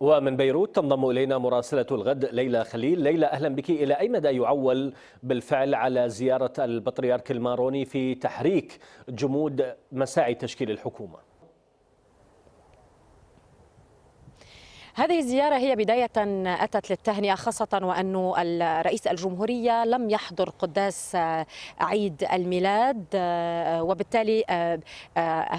ومن بيروت تنضم إلينا مراسلة الغد ليلى خليل ليلى أهلا بك إلى أي مدى يعول بالفعل على زيارة البطريرك الماروني في تحريك جمود مساعي تشكيل الحكومة هذه الزيارة هي بداية أتت للتهنئة خاصة وأن الرئيس الجمهورية لم يحضر قداس عيد الميلاد وبالتالي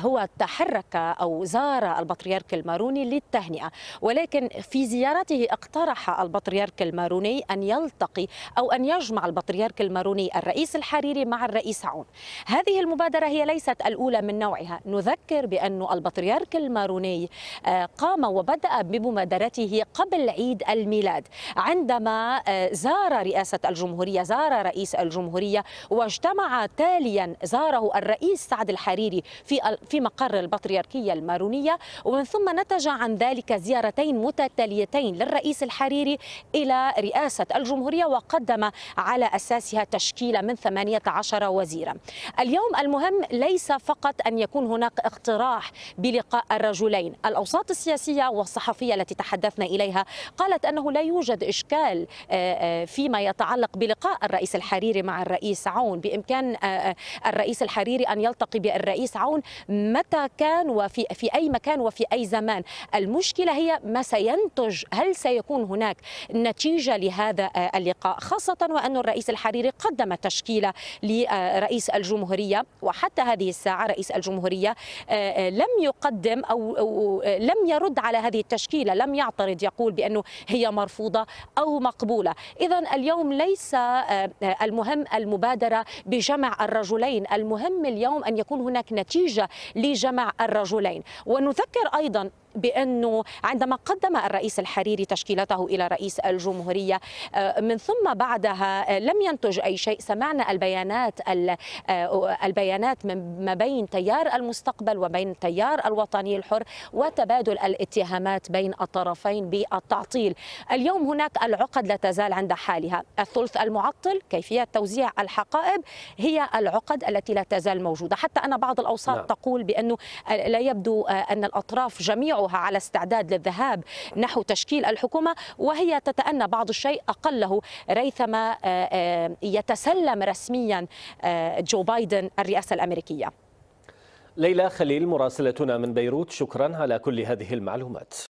هو تحرك أو زار البطريرك الماروني للتهنئة ولكن في زيارته اقترح البطريرك الماروني أن يلتقي أو أن يجمع البطريرك الماروني الرئيس الحريري مع الرئيس عون هذه المبادرة هي ليست الأولى من نوعها نذكر بأن البطريرك الماروني آه، قام وبدأ بممارسة مبادرته قبل عيد الميلاد عندما آه، زار رئاسة الجمهورية زار رئيس الجمهورية واجتمع تاليا زاره الرئيس سعد الحريري في في مقر البطريركية المارونية ومن ثم نتج عن ذلك زيارتين متتاليتين للرئيس الحريري إلى رئاسة الجمهورية وقدم على أساسها تشكيلة من 18 وزيرا اليوم المهم ليس فقط أن يكون هناك اقتراح بلقاء الرجلين الأوساط السياسية والصحفية التي تحدثنا إليها قالت أنه لا يوجد إشكال آه، آه، فيما يتعلق بلقاء الرئيس الحريري مع الرئيس عون بإمكان آه، الرئيس الحريري أن يلتقي بالرئيس عون متى كان وفي في أي مكان وفي أي زمان المشكلة هي ما سينتج هل سيكون هناك نتيجة لهذا اللقاء خاصة وأن الرئيس الحريري قدم تشكيلة لرئيس الجمهورية وحتى هذه الساعة رئيس الجمهورية لم يقدم أو لم يرد على هذه التشكيلة لم لم يعترض يقول بأنه هي مرفوضة أو مقبولة إذا اليوم ليس آه، المهم المبادرة بجمع الرجلين المهم اليوم أن يكون هناك نتيجة لجمع الرجلين ونذكر أيضا بأنه عندما قدم الرئيس الحريري تشكيلته إلى رئيس الجمهورية آه، من ثم بعدها آه، لم ينتج أي شيء سمعنا البيانات آه، البيانات من ما بين تيار المستقبل وبين تيار الوطني الحر وتبادل الاتهامات بين الطرفين بالتعطيل اليوم هناك العقد لا تزال عند حالها الثلث المعطل كيفية توزيع الحقائب هي العقد التي لا تزال موجودة حتى أن بعض الأوساط لا. نعم. تقول بأنه لا يبدو أن الأطراف جميعها وقفوها على استعداد للذهاب نحو تشكيل الحكومة وهي تتأنى بعض الشيء أقله ريثما آه، آه، يتسلم رسميا آه، جو بايدن الرئاسة الأمريكية ليلى خليل مراسلتنا من بيروت شكرا على كل هذه المعلومات